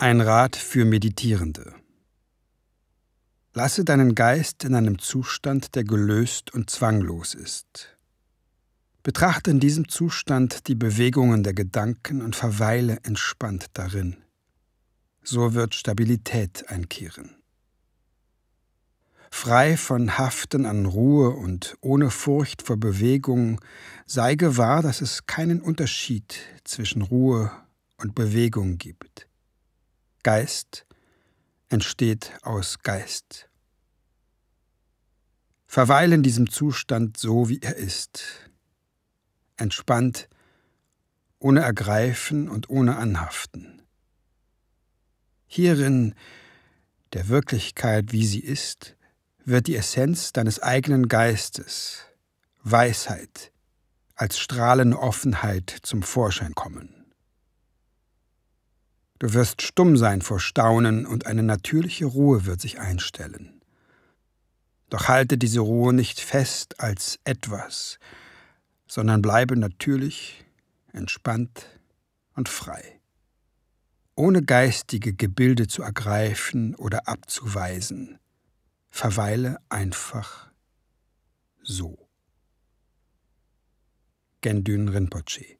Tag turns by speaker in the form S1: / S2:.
S1: Ein Rat für Meditierende. Lasse deinen Geist in einem Zustand, der gelöst und zwanglos ist. Betrachte in diesem Zustand die Bewegungen der Gedanken und verweile entspannt darin. So wird Stabilität einkehren. Frei von Haften an Ruhe und ohne Furcht vor Bewegung, sei gewahr, dass es keinen Unterschied zwischen Ruhe und Bewegung gibt. Geist entsteht aus Geist. Verweile in diesem Zustand so, wie er ist, entspannt, ohne Ergreifen und ohne Anhaften. Hierin, der Wirklichkeit, wie sie ist, wird die Essenz deines eigenen Geistes, Weisheit, als strahlende Offenheit zum Vorschein kommen. Du wirst stumm sein vor Staunen und eine natürliche Ruhe wird sich einstellen. Doch halte diese Ruhe nicht fest als etwas, sondern bleibe natürlich, entspannt und frei, ohne geistige Gebilde zu ergreifen oder abzuweisen. Verweile einfach so. Gendün Rinpoche